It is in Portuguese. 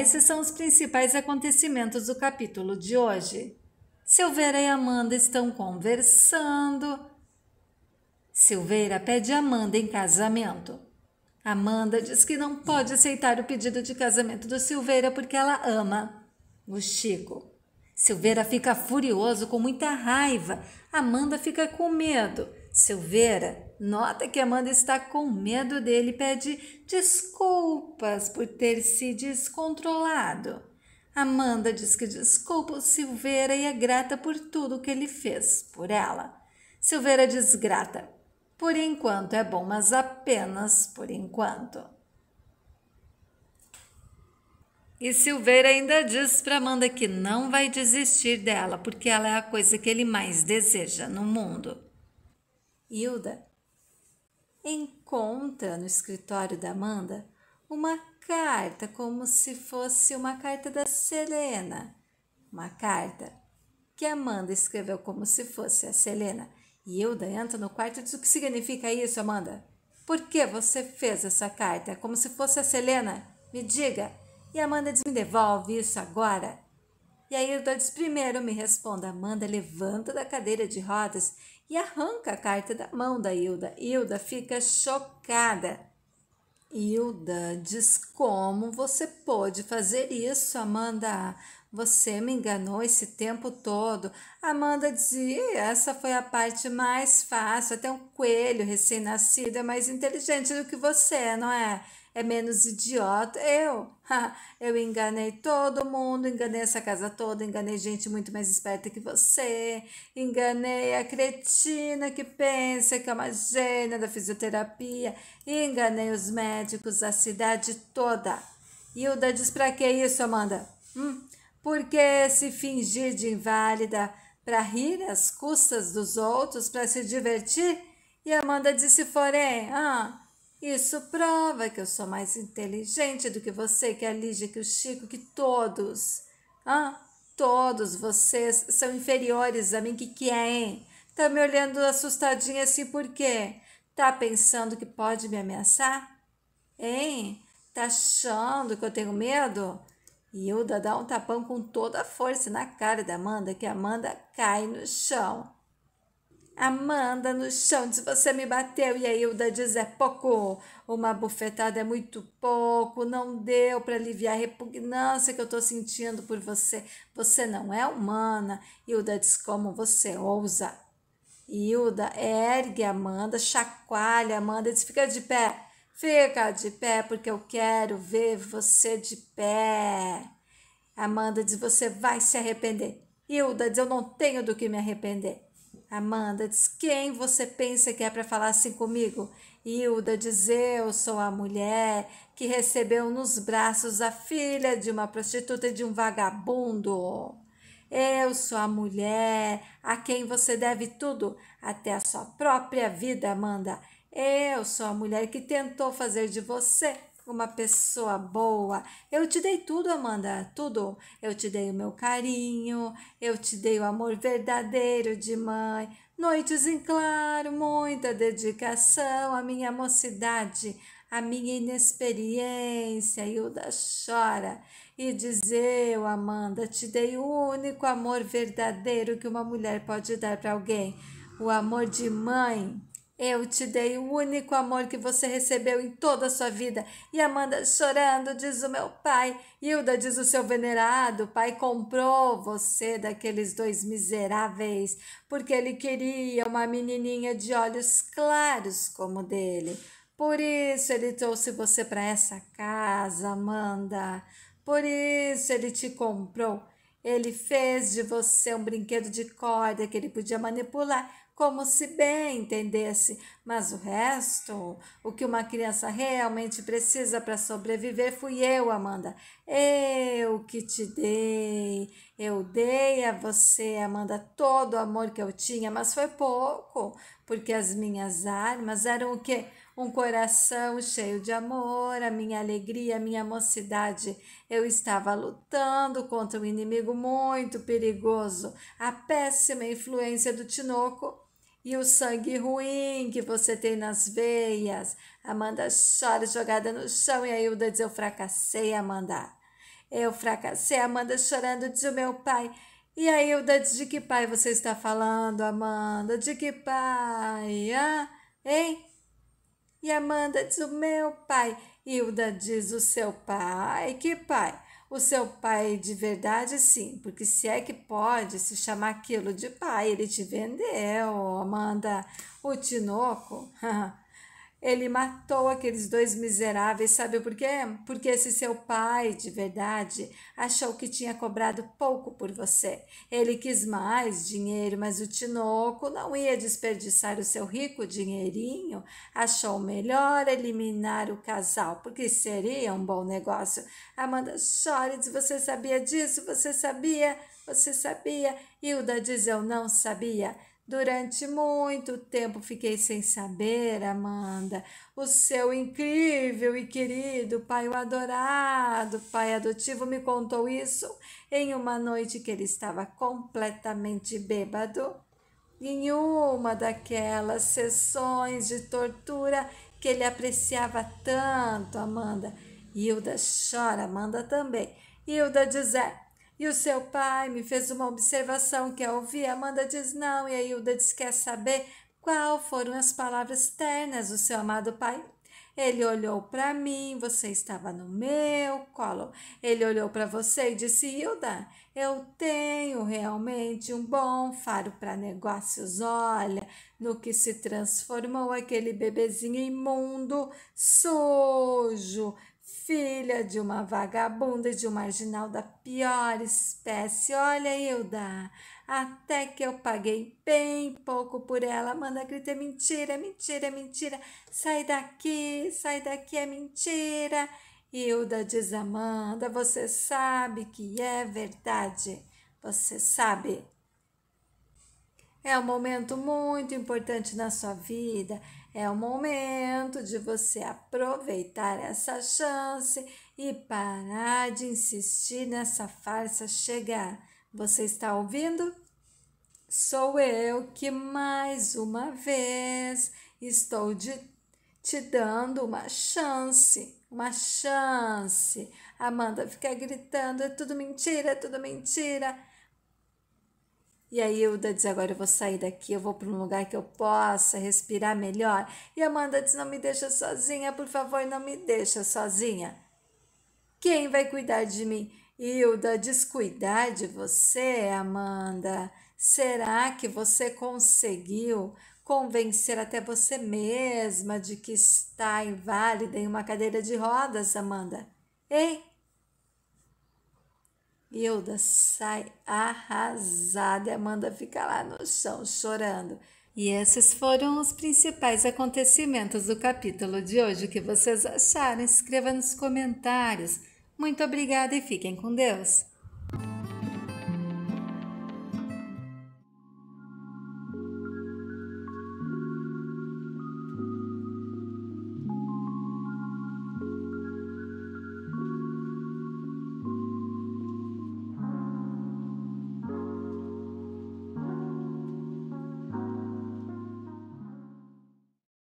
esses são os principais acontecimentos do capítulo de hoje. Silveira e Amanda estão conversando. Silveira pede Amanda em casamento. Amanda diz que não pode aceitar o pedido de casamento do Silveira porque ela ama o Chico. Silveira fica furioso com muita raiva. Amanda fica com medo. Silveira nota que Amanda está com medo dele e pede desculpas por ter se descontrolado. Amanda diz que desculpa o Silveira e é grata por tudo que ele fez por ela. Silveira diz grata. Por enquanto é bom, mas apenas por enquanto. E Silveira ainda diz para Amanda que não vai desistir dela, porque ela é a coisa que ele mais deseja no mundo. Hilda, encontra no escritório da Amanda uma carta como se fosse uma carta da Selena. Uma carta que Amanda escreveu como se fosse a Selena. E Hilda entra no quarto e diz: O que significa isso, Amanda? Por que você fez essa carta como se fosse a Selena? Me diga. E Amanda diz: Me devolve isso agora. E a Hilda diz: Primeiro me responda. Amanda levanta da cadeira de rodas e arranca a carta da mão da Hilda. Hilda fica chocada. Hilda diz: Como você pode fazer isso, Amanda? Você me enganou esse tempo todo. Amanda diz: Essa foi a parte mais fácil. Até um coelho recém-nascido é mais inteligente do que você, não é? é menos idiota. Eu, eu enganei todo mundo, enganei essa casa toda, enganei gente muito mais esperta que você, enganei a cretina que pensa que é uma gênia da fisioterapia, enganei os médicos, a cidade toda. Hilda diz pra que isso, Amanda? Hum, porque se fingir de inválida para rir às custas dos outros, para se divertir? E Amanda disse, porém, ah, isso prova que eu sou mais inteligente do que você, que é a Lígia, que o Chico, que todos. Ah, todos vocês são inferiores a mim, que que é, hein? Tá me olhando assustadinha assim por quê? Tá pensando que pode me ameaçar? Hein? Tá achando que eu tenho medo? E eu dá um tapão com toda a força na cara da Amanda, que a Amanda cai no chão. Amanda no chão diz: Você me bateu. E a Hilda diz: É pouco. Uma bufetada é muito pouco. Não deu para aliviar a repugnância que eu estou sentindo por você. Você não é humana. Hilda diz: Como você ousa? Hilda ergue Amanda, chacoalha Amanda diz: Fica de pé. Fica de pé porque eu quero ver você de pé. Amanda diz: Você vai se arrepender. Hilda diz: Eu não tenho do que me arrepender. Amanda diz: Quem você pensa que é para falar assim comigo? Hilda diz: Eu sou a mulher que recebeu nos braços a filha de uma prostituta e de um vagabundo. Eu sou a mulher a quem você deve tudo, até a sua própria vida, Amanda. Eu sou a mulher que tentou fazer de você uma pessoa boa. Eu te dei tudo, Amanda, tudo. Eu te dei o meu carinho, eu te dei o amor verdadeiro de mãe, noites em claro, muita dedicação, a minha mocidade, a minha inexperiência. Hilda chora e diz: Eu, Amanda, te dei o único amor verdadeiro que uma mulher pode dar para alguém. O amor de mãe, eu te dei o único amor que você recebeu em toda a sua vida. E Amanda, chorando, diz o meu pai. Hilda, diz o seu venerado, pai comprou você daqueles dois miseráveis, porque ele queria uma menininha de olhos claros como o dele. Por isso ele trouxe você para essa casa, Amanda. Por isso ele te comprou. Ele fez de você um brinquedo de corda que ele podia manipular como se bem entendesse, mas o resto, o que uma criança realmente precisa para sobreviver, fui eu, Amanda. Eu que te dei. Eu dei a você, Amanda, todo o amor que eu tinha, mas foi pouco, porque as minhas armas eram o quê? um coração cheio de amor, a minha alegria, a minha mocidade. Eu estava lutando contra um inimigo muito perigoso, a péssima influência do tinoco e o sangue ruim que você tem nas veias. Amanda chora jogada no chão e a Hilda diz: Eu fracassei, Amanda. Eu fracassei, Amanda chorando, diz o meu pai. E a Hilda diz: De que pai você está falando, Amanda? De que pai? Ah, hein? E Amanda diz: O meu pai. Hilda diz: O seu pai? Que pai? O seu pai de verdade, sim, porque se é que pode se chamar aquilo de pai, ele te vendeu, Amanda. O Tinoco Ele matou aqueles dois miseráveis, sabe por quê? Porque esse seu pai de verdade achou que tinha cobrado pouco por você, ele quis mais dinheiro, mas o Tinoco não ia desperdiçar o seu rico dinheirinho, achou melhor eliminar o casal, porque seria um bom negócio. Amanda chora diz: Você sabia disso? Você sabia? Você sabia? Hilda diz: Eu não sabia. Durante muito tempo fiquei sem saber, Amanda, o seu incrível e querido pai o adorado, pai adotivo, me contou isso em uma noite que ele estava completamente bêbado. Em uma daquelas sessões de tortura que ele apreciava tanto, Amanda. Hilda chora, Amanda também. Hilda diz: é, e o seu pai me fez uma observação que eu ouvi. Amanda diz não, e a Hilda diz quer saber qual foram as palavras ternas do seu amado pai. Ele olhou para mim, você estava no meu colo. Ele olhou para você e disse: Hilda, eu tenho realmente um bom faro para negócios. Olha no que se transformou aquele bebezinho imundo, sujo, filha de uma vagabunda, de um marginal da pior espécie. Olha, Hilda, até que eu paguei bem pouco por ela. Amanda grita: é mentira, é mentira, é mentira. Sai daqui, sai daqui, é mentira. Hilda diz: Amanda, você sabe que é verdade. Você sabe. É um momento muito importante na sua vida. É o momento de você aproveitar essa chance e parar de insistir nessa farsa chegar. Você está ouvindo? Sou eu que mais uma vez estou de, te dando uma chance, uma chance. Amanda fica gritando: é tudo mentira, é tudo mentira. E aí Hilda diz: agora eu vou sair daqui, eu vou para um lugar que eu possa respirar melhor. E Amanda diz: não me deixa sozinha, por favor, não me deixa sozinha. Quem vai cuidar de mim? Hilda, cuidar de você, Amanda. Será que você conseguiu convencer até você mesma de que está inválida em uma cadeira de rodas, Amanda? Ei, Hilda sai arrasada e Amanda fica lá no chão chorando. E esses foram os principais acontecimentos do capítulo de hoje. O que vocês acharam? Escreva nos comentários. Muito obrigada e fiquem com Deus!